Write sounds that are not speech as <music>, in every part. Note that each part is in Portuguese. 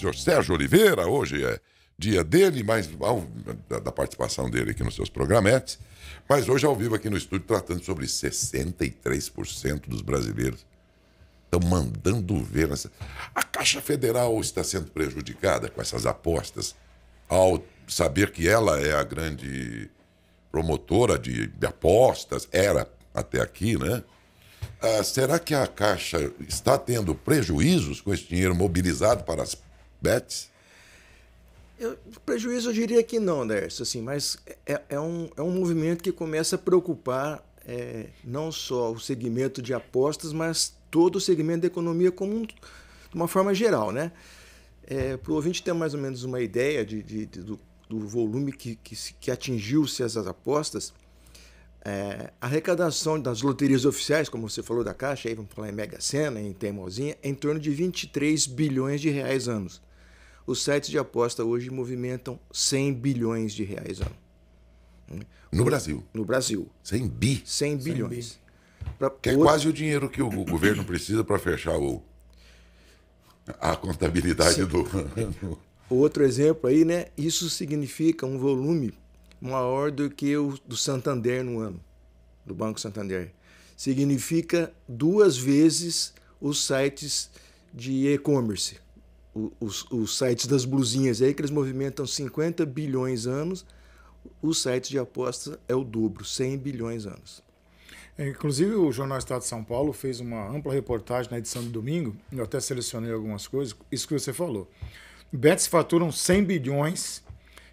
senhor Sérgio Oliveira, hoje é dia dele, mas da, participação dele aqui nos seus programetes. Mas hoje, ao vivo aqui no estúdio, tratando sobre 63% dos brasileiros estão mandando ver. Nessa... A Caixa Federal está sendo prejudicada com essas apostas ao saber que ela é a grande promotora de, de apostas, era até aqui, né? Ah, será que a Caixa está tendo prejuízos com esse dinheiro mobilizado para as Betes? Eu, prejuízo eu diria que não, Derso, assim, mas é, é, um, é um movimento que começa a preocupar é, não só o segmento de apostas, mas todo o segmento da economia como um, de uma forma geral. Né? É, Para o ouvinte ter mais ou menos uma ideia de, de, de do, do, volume que, que, que atingiu-se essas apostas, é, a arrecadação das loterias oficiais, como você falou da Caixa, aí vamos falar em Mega Sena, em Teimosinha, é em torno de 23 bilhões de reais anos os sites de aposta hoje movimentam 100 bilhões de reais ano. Né? No o, Brasil? No Brasil. 100 bi? 100 bilhões. 100 bi. Pra, que é hoje... quase o dinheiro que o governo precisa para fechar o, a contabilidade Sim. do ano. Outro exemplo aí, né? Isso significa um volume maior do que o do Santander no ano, do Banco Santander. Significa duas vezes os sites de e-commerce os, os sites das blusinhas aí, que eles movimentam 50 bilhões anos, os sites de apostas é o dobro, 100 bilhões anos. É, inclusive, o Jornal Estado de São Paulo fez uma ampla reportagem na edição de domingo. Eu até selecionei algumas coisas. Isso que você falou. Bets faturam 100 bilhões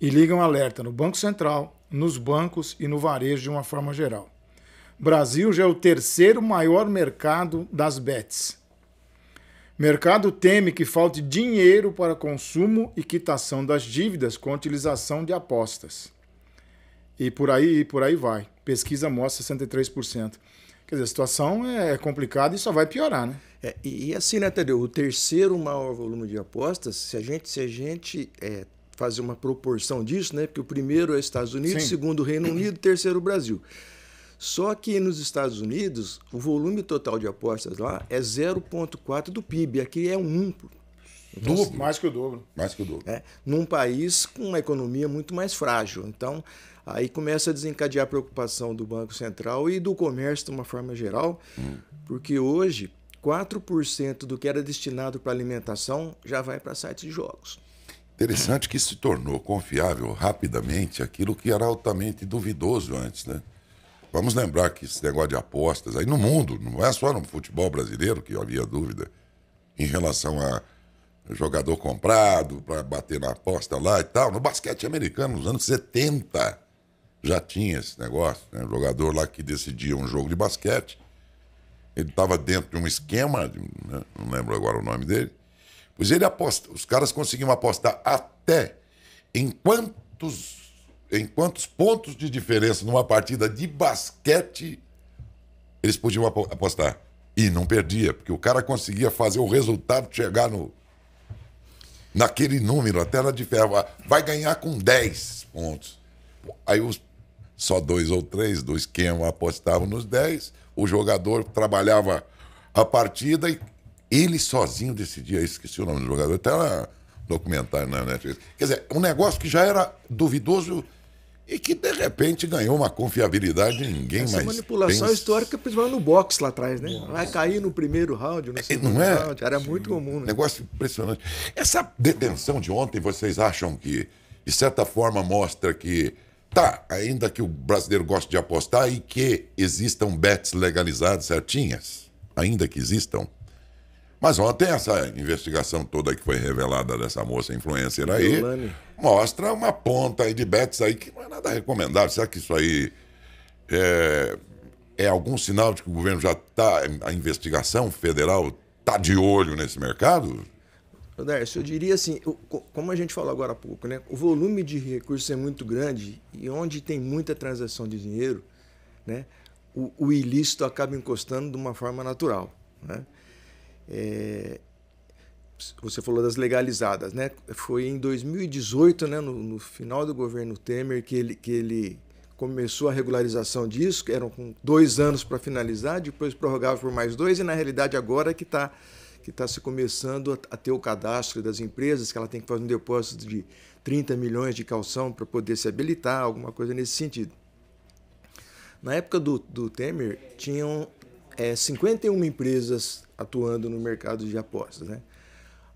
e ligam alerta no Banco Central, nos bancos e no varejo de uma forma geral. Brasil já é o terceiro maior mercado das bets. Mercado teme que falte dinheiro para consumo e quitação das dívidas com utilização de apostas. E por aí, e por aí vai. Pesquisa mostra 63%. Quer dizer, a situação é, é complicada e só vai piorar, né? É, e, assim, né, Tadeu? O terceiro maior volume de apostas, se a gente, se a gente é, fazer uma proporção disso, né? Porque o primeiro é Estados Unidos, Sim. segundo o Reino Unido, terceiro o Brasil. Só que nos Estados Unidos, o volume total de apostas lá é 0,4 do PIB, aqui é 1. Um. Então, dobro, assim, mais que o dobro. Mais que o dobro. É, num país com uma economia muito mais frágil. Então, aí começa a desencadear a preocupação do Banco Central e do comércio de uma forma geral, hum. porque hoje 4% do que era destinado para alimentação já vai para sites de jogos. Interessante que se tornou confiável rapidamente aquilo que era altamente duvidoso antes, né? Vamos lembrar que esse negócio de apostas aí no mundo, não é só no futebol brasileiro que havia dúvida em relação a jogador comprado para bater na aposta lá e tal. No basquete americano, nos anos 70, já tinha esse negócio. Né? O jogador lá que decidia um jogo de basquete, ele estava dentro de um esquema, de, né? não lembro agora o nome dele, pois ele aposta, os caras conseguiam apostar até em quantos em quantos pontos de diferença numa partida de basquete eles podiam apostar. E não perdia, porque o cara conseguia fazer o resultado chegar no naquele número, até na diferença. Ah, vai ganhar com 10 pontos. Aí os, só dois ou três do esquema apostavam nos 10, o jogador trabalhava a partida e ele sozinho decidia, esqueci o nome do jogador, até lá documentário na Netflix. Quer dizer, um negócio que já era duvidoso e que de repente ganhou uma confiabilidade ninguém Essa mais. manipulação pensa... histórica, principalmente no boxe lá atrás, né? Nossa. Vai cair no primeiro round, no é, segundo Não é? round. Era Sim. muito comum. Né? Negócio impressionante. Essa detenção de ontem, vocês acham que, de certa forma, mostra que, tá, ainda que o brasileiro goste de apostar e que existam bets legalizadas certinhas, ainda que existam? Mas ontem essa investigação toda que foi revelada dessa moça influencer aí mostra uma ponta aí de bets aí que não é nada recomendável. Será que isso aí é, é algum sinal de que o governo já está, a investigação federal está de olho nesse mercado? Dércio, eu diria assim, como a gente falou agora há pouco, né? O volume de recursos é muito grande e onde tem muita transação de dinheiro, né? O, o ilícito acaba encostando de uma forma natural, né? É, você falou das legalizadas, né? Foi em 2018, né, no, no, final do governo Temer, que ele, que ele começou a regularização disso, que eram com dois anos para finalizar, depois prorrogava por mais dois, e na realidade agora que está que está se começando a, ter o cadastro das empresas, que ela tem que fazer um depósito de 30 milhões de calção para poder se habilitar, alguma coisa nesse sentido. Na época do, do Temer, tinham é, 51 empresas atuando no mercado de apostas. Né?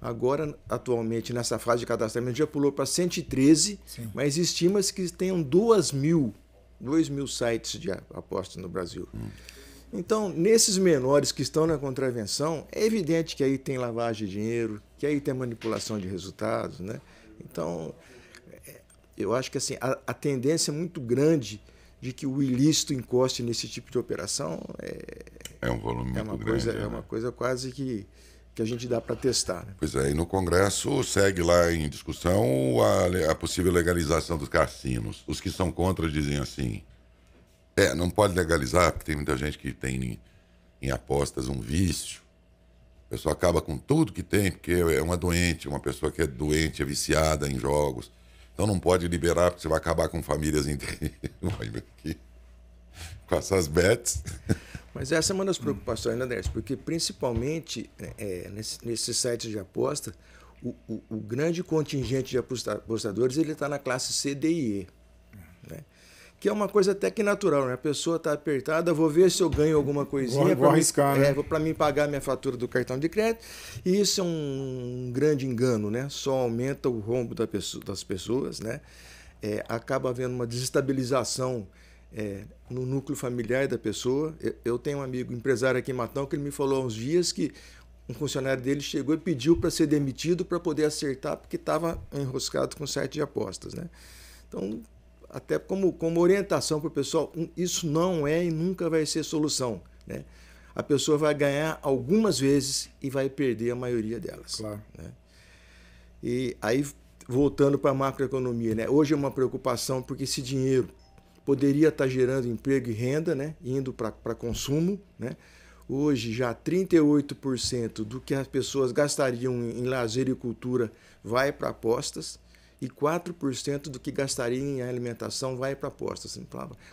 Agora, atualmente, nessa fase de cadastramento, já pulou para 113, Sim. mas estima-se que tenham 2 mil, 2 mil sites de apostas no Brasil. Hum. Então, nesses menores que estão na contravenção, é evidente que aí tem lavagem de dinheiro, que aí tem manipulação de resultados. Né? Então, é, eu acho que assim, a, a tendência é muito grande de que o ilícito encoste nesse tipo de operação é, é um volume é muito grande. Coisa, né? É uma né? coisa quase que, que a gente dá para testar. Né? Pois é, e no Congresso segue lá em discussão a, a possível legalização dos cassinos. Os que são contra dizem assim: é, não pode legalizar, porque tem muita gente que tem em, em apostas um vício. A pessoa acaba com tudo que tem, porque é uma doente, uma pessoa que é doente, é viciada em jogos. Então não pode liberar, porque você vai acabar com famílias inteiras. com <laughs> essas bets. Mas essa é uma das hum. preocupações, né, Andrés? Porque principalmente né, é, nesses nesse sites de aposta, o, o, o, grande contingente de apostadores ele está na classe E. né? que é uma coisa até que natural, né? A pessoa está apertada, vou ver se eu ganho alguma coisinha vou arriscar, né? É, para mim pagar minha fatura do cartão de crédito. E isso é um grande engano, né? Só aumenta o rombo da pessoa, das pessoas, né? É, acaba havendo uma desestabilização é, no núcleo familiar da pessoa. Eu tenho um amigo empresário aqui em Matão que ele me falou há uns dias que um funcionário dele chegou e pediu para ser demitido para poder acertar porque estava enroscado com site de apostas, né? Então, até como, como orientação para o pessoal, isso não é e nunca vai ser solução, né? A pessoa vai ganhar algumas vezes e vai perder a maioria delas. Claro. Né? E aí, voltando para a macroeconomia, né? Hoje é uma preocupação porque esse dinheiro poderia estar tá gerando emprego e renda, né? indo para consumo. Né? Hoje, já 38% do que as pessoas gastariam em lazer e cultura vai para apostas e 4% do que gastariam em alimentação vai para apostas.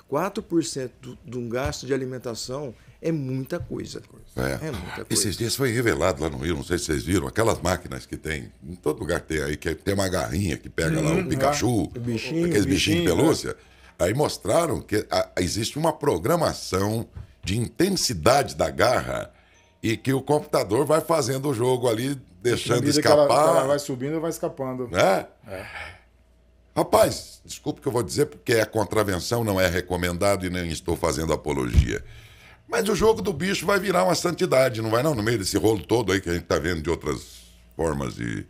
4% assim, de um gasto de alimentação é muita coisa. É. é muita ah, coisa. Esses dias foi revelado lá no Rio, não sei se vocês viram, aquelas máquinas que tem, em todo lugar tem aí, que tem uma garrinha que pega hum, lá o Pikachu, é. bichinho, aqueles bichinhos bichinho, de né? pelúcia. É. Aí mostraram que existe uma programação de intensidade da garra e que o computador vai fazendo o jogo ali, deixando escapar. Que ela, que ela vai subindo e vai escapando. Né? É. Rapaz, desculpe que eu vou dizer, porque é contravenção, não é recomendado e nem estou fazendo apologia. Mas o jogo do bicho vai virar uma santidade, não vai não? No meio desse rolo todo aí que a gente está vendo de outras formas e...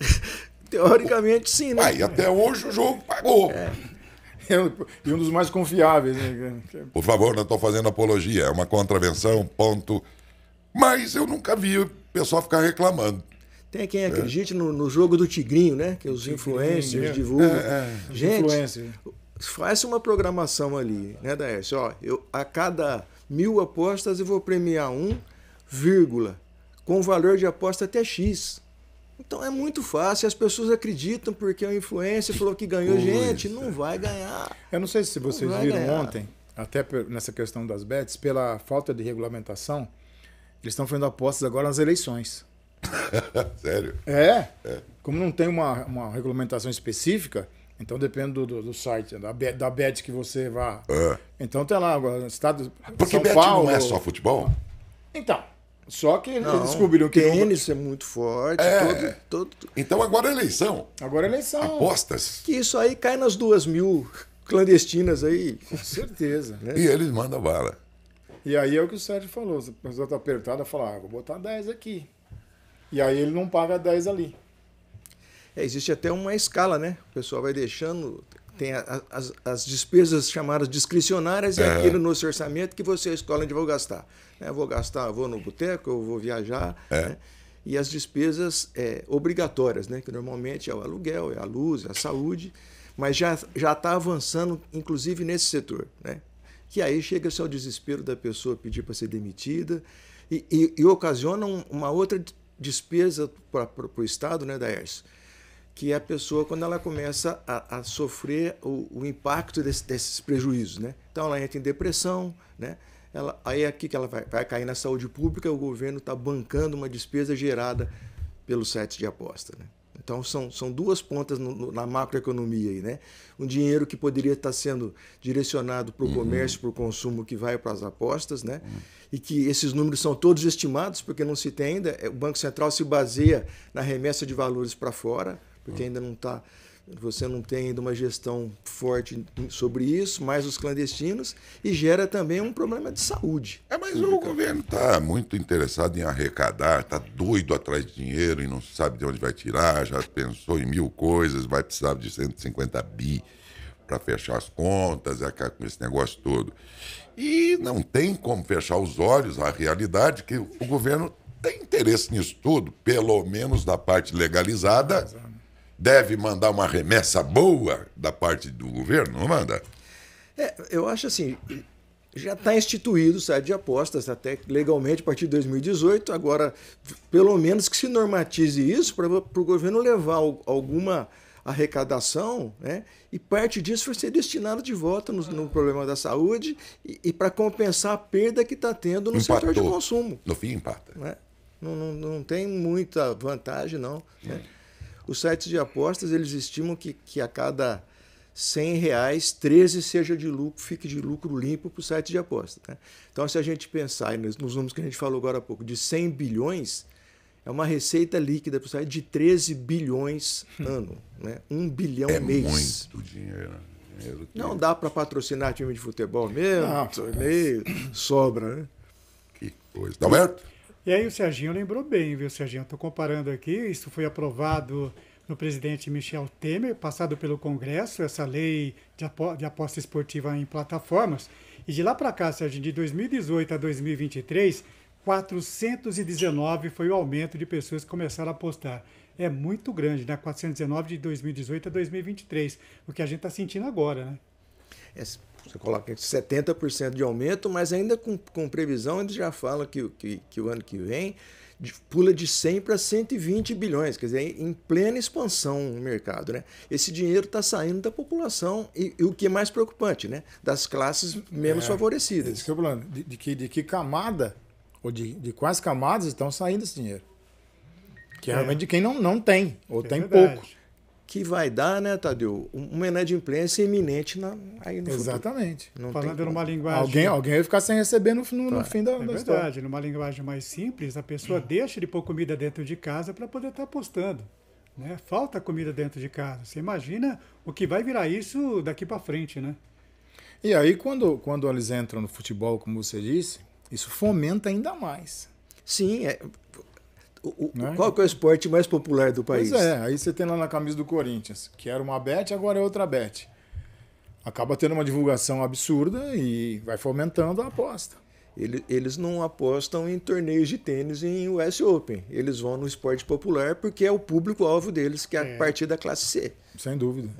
<laughs> Teoricamente, sim, né? Aí, até hoje o jogo pagou. É. É e um dos mais confiáveis. Né? É Por favor, não estou fazendo apologia, é uma contravenção, ponto. Mas eu nunca vi o pessoal ficar reclamando. Tem quem é. acredite é. no, no, jogo do Tigrinho, né? Que os influencers divulgam. É, é. Gente, faz uma programação ali, né, Daércio? eu, a cada mil apostas eu vou premiar um, vírgula, com valor de aposta até X. Então é muito fácil, as pessoas acreditam porque o é influencer falou que ganhou gente, não vai ganhar. Eu não sei se vocês viram ganhar. ontem, até nessa questão das bets, pela falta de regulamentação, eles estão fazendo apostas agora nas eleições. <laughs> Sério? É. é. Como não tem uma, uma regulamentação específica, então depende do, do, do site, da, bet, da bet que você vá. É. Então tem lá estados estado. Porque São bet Paulo, não é só futebol? Então. Só que eles não, descobriram que. Tênis não... é muito forte. É. Todo, todo... Então agora é eleição. Agora é eleição. Apostas. Que isso aí cai nas duas mil clandestinas aí. Com certeza. né? <laughs> E eles mandam bala. E aí é o que o Sérgio falou. Se a pessoa tá apertado, apertada, fala, ah, vou botar 10 aqui. E aí ele não paga 10 ali. É, existe até uma escala, né? O pessoal vai deixando tem a, as, as, despesas chamadas discricionárias, e é. aquilo no seu orçamento que você escolhe onde vou gastar. Né? vou gastar, vou no boteco, eu vou viajar. É. Né? E as despesas é, obrigatórias, né? que normalmente é o aluguel, é a luz, é a saúde, mas já está avançando, inclusive nesse setor. Né? Que aí chega-se ao desespero da pessoa pedir para ser demitida e, e, e ocasiona uma outra despesa para o Estado, né, da ERS que é a pessoa quando ela começa a, a sofrer o, o impacto desse, desses prejuízos. Né? Então ela entra em depressão, né? ela, aí é aqui que ela vai, vai cair na saúde pública, o governo está bancando uma despesa gerada pelo site de aposta. Né? Então são, são duas pontas no, no, na macroeconomia aí, né? Um dinheiro que poderia estar tá sendo direcionado para o uhum. comércio, para o consumo, que vai para as apostas, né? Uhum. E que esses números são todos estimados, porque não se tem ainda. É, o Banco Central se baseia na remessa de valores para fora, porque ainda não está. Você não tem ainda uma gestão forte sobre isso, mais os clandestinos, e gera também um problema de saúde. É, mas pública. o governo está muito interessado em arrecadar, está doido atrás de dinheiro e não sabe de onde vai tirar, já pensou em mil coisas, vai precisar de 150 bi para fechar as contas, é com esse negócio todo. E não tem como fechar os olhos à realidade que o governo tem interesse nisso tudo, pelo menos da parte legalizada. legalizada deve mandar uma remessa boa da parte do governo, não manda? É, eu acho assim, já está instituído o site de apostas, até legalmente a partir de 2018. Agora, pelo menos que se normatize isso para o governo levar alguma arrecadação, né? E parte disso vai ser destinado de volta no, no problema da saúde e, e para compensar a perda que está tendo no Empatou. setor de consumo. No fim, empata. Né? Não, não, não tem muita vantagem, não. Né? Os sites de apostas, eles estimam que, que a cada 100 reais, 13 seja de lucro, fique de lucro limpo para o site de aposta. Né? Então, se a gente pensar nos, nos números que a gente falou agora há pouco, de 100 bilhões, é uma receita líquida para o site de 13 bilhões hum. ano, né? 1 bilhão é mês. muito dinheiro. dinheiro que... Não dá para patrocinar time de futebol mesmo, torneio, sobra, né? Que coisa. Tá aberto? E aí o Serginho lembrou bem, viu, Serginho? Estou comparando aqui, isso foi aprovado no presidente Michel Temer, passado pelo Congresso, essa lei de, aposta esportiva em plataformas. E de lá para cá, Serginho, de 2018 a 2023, 419 foi o aumento de pessoas que começaram a apostar. É muito grande, né? 419 de 2018 a 2023, o que a gente está sentindo agora, né? Yes. É, você coloca 70% de aumento, mas ainda com, com previsão, eles já falam que, que, que o ano que vem pula de 100 para 120 bilhões, quer dizer, em plena expansão no mercado. Né? Esse dinheiro está saindo da população e, e, o que é mais preocupante, né? das classes menos é, favorecidas. Esse que é o problema. De, de, que, de que camada, ou de, de quais camadas estão saindo esse dinheiro? Que é realmente de quem não, não tem, ou é tem verdade. pouco que vai dar, né, Tadeu, uma inadimplência iminente na, aí no Exatamente. Não Falando numa linguagem... Alguém, alguém vai ficar sem receber no, no, no tá. fim da, é da verdade, numa linguagem mais simples, a pessoa hum. <clears throat> deixa de pôr comida dentro de casa para poder estar tá Né? Falta comida dentro de casa. Você imagina o que vai virar isso daqui para frente, né? E aí, quando, quando eles entram no futebol, como você disse, isso fomenta ainda mais. Sim, é, o, né? Qual que é o esporte mais popular do país? Pois é, aí você tem lá na camisa do Corinthians, que era uma bet, agora é outra bet. Acaba tendo uma divulgação absurda e vai fomentando a aposta. Eles não apostam em torneios de tênis em US Open. Eles vão no esporte popular porque é o público-alvo deles, que é a é. partir da classe C. Sem dúvida.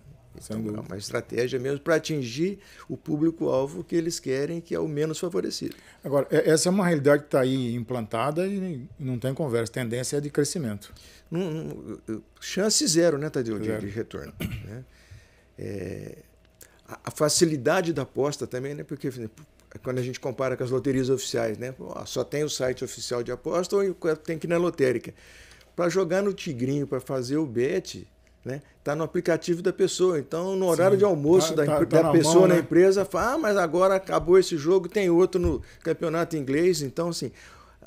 Então, é uma estratégia mesmo para atingir o público-alvo que eles querem, que é o menos favorecido. Agora, é, essa é uma realidade que está aí implantada e não tem conversa. A tendência é de crescimento. Não, não, chance zero, né, Tadeu, zero. De, de, retorno. Né? É, a facilidade da aposta também, né? Porque quando a gente compara com as loterias oficiais, né? Só tem o site oficial de aposta ou tem que ir na lotérica. Para jogar no Tigrinho, para fazer o bet, né? Tá no aplicativo da pessoa. Então, no horário Sim. de almoço tá, da, tá, tá da pessoa mão, né? na empresa, fala, ah, mas agora acabou esse jogo, tem outro no campeonato inglês. Então, assim,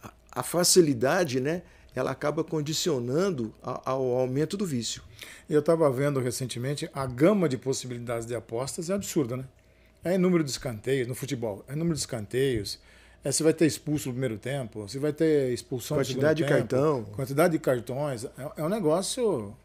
a, a facilidade, né? Ela acaba condicionando ao aumento do vício. Eu estava vendo recentemente a gama de possibilidades de apostas é absurda, né? É número de escanteios no futebol, é número de escanteios, é se vai ter expulso no primeiro tempo, se vai ter expulsão quantidade no segundo de tempo, cartão, quantidade de cartões, é, é um negócio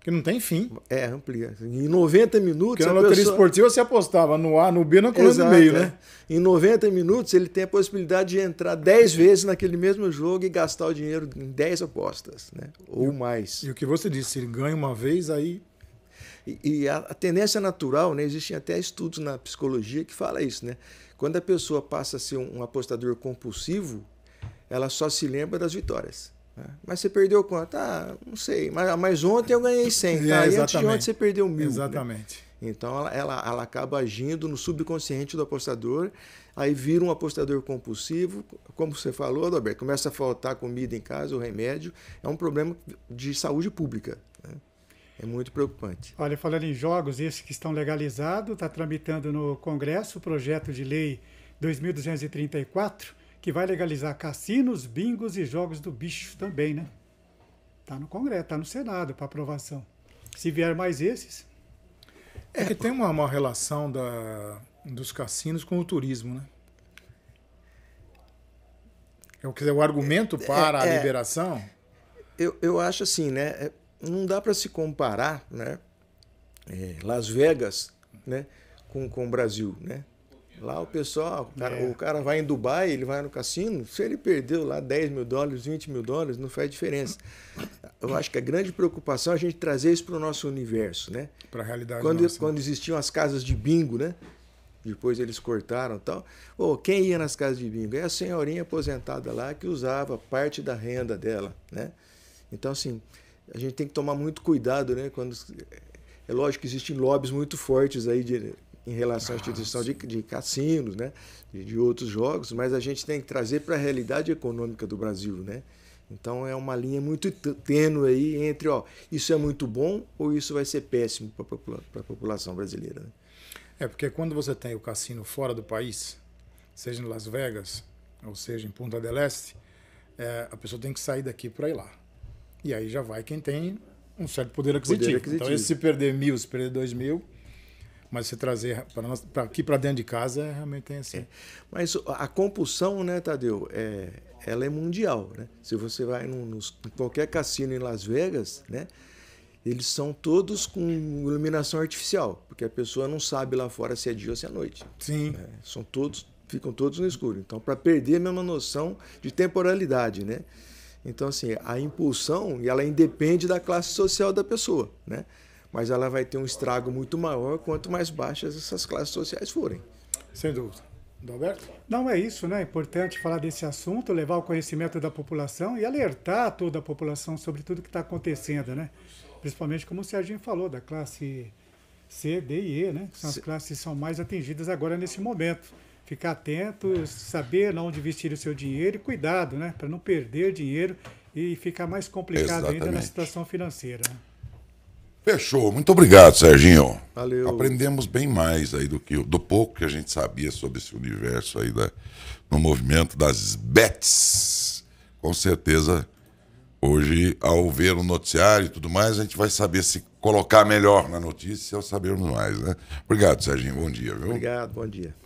que não tem fim. É, amplia. Em 90 minutos. Porque na loteria pessoa... esportiva você apostava no A, no B, na coluna Exato, do meio, né? é. né? Em 90 minutos ele tem a possibilidade de entrar 10 vezes naquele mesmo jogo e gastar o dinheiro em 10 apostas, né? Ou e, mais. E o que você disse, ele ganha uma vez, aí. E, e a, a, tendência natural, né? Existem até estudos na psicologia que fala isso, né? Quando a pessoa passa a ser um, um apostador compulsivo, ela só se lembra das vitórias. É. Mas você perdeu quanto? Ah, não sei. Mas, mas ontem eu ganhei 100, <laughs> é, tá? e antes de ontem você perdeu mil. Né? Exatamente. Né? Então ela, ela, ela, acaba agindo no subconsciente do apostador, aí vira um apostador compulsivo, como você falou, Adalberto, começa a faltar comida em casa, o remédio. É um problema de saúde pública. Né? É muito preocupante. Olha, falando em jogos, esses que estão legalizados, está tramitando no Congresso o projeto de lei 2234 que vai legalizar cassinos, bingos e jogos do bicho também, né? Tá no Congresso, tá no Senado para aprovação. Se vier mais esses. É que tem uma, uma relação da, dos cassinos com o turismo, né? É quer dizer, é o argumento é, para é, a é. liberação. Eu, eu acho assim, né? É, não dá para se comparar, né? Las Vegas, né? Com, com o Brasil, né? Lá o pessoal, o cara, é. o cara, vai em Dubai, ele vai no cassino, se ele perdeu lá 10 mil dólares, 20 mil dólares, não faz diferença. Eu acho que a grande preocupação é a gente trazer isso para o nosso universo, né? Para a realidade quando, nossa, Quando existiam as casas de bingo, né? Depois eles cortaram e tal. Oh, quem ia nas casas de bingo? É a senhorinha aposentada lá que usava parte da renda dela, né? Então, assim, a gente tem que tomar muito cuidado, né? Quando... É lógico que existem lobbies muito fortes aí de em relação à instituição de, de cassinos, né? De, de, outros jogos, mas a gente tem que trazer para a realidade econômica do Brasil, né? Então é uma linha muito tênue aí entre, ó, isso é muito bom ou isso vai ser péssimo para popula a população brasileira. Né? É porque quando você tem o cassino fora do país, seja em Las Vegas ou seja em Punta del Este, é, a pessoa tem que sair daqui para ir lá. E aí já vai quem tem um certo poder aquisitivo. Poder aquisitivo. Então, se perder mil, se perder dois mil, mas você trazer para aqui para dentro de casa é, realmente é assim. É. Mas a compulsão, né, Tadeu, é, ela é mundial. Né? Se você vai num, em qualquer cassino em Las Vegas, né, eles são todos com iluminação artificial, porque a pessoa não sabe lá fora se é dia ou se é noite. Sim. Né? São todos, ficam todos no escuro. Então, para perder a mesma noção de temporalidade, né? Então, assim, a impulsão, ela independe da classe social da pessoa, né? mas ela vai ter um estrago muito maior quanto mais baixas essas classes sociais forem. Sem dúvida. Dalberto? Não, é isso, né? É importante falar desse assunto, levar o conhecimento da população e alertar toda a população sobre tudo que está acontecendo, né? Principalmente, como o Serginho falou, da classe C, D e E, né? Que são as C... classes que são mais atingidas agora nesse momento. Ficar atento, saber onde investir o seu dinheiro e cuidado, né? Para não perder dinheiro e ficar mais complicado Exatamente. ainda na situação financeira. Né? Fechou. Muito obrigado, Serginho. Valeu. Aprendemos bem mais aí do que do pouco que a gente sabia sobre esse universo aí da, no movimento das bets. Com certeza, hoje, ao ver o noticiário e tudo mais, a gente vai saber se colocar melhor na notícia ao sabermos mais, né? Obrigado, Serginho. Bom dia, viu? Obrigado, bom dia.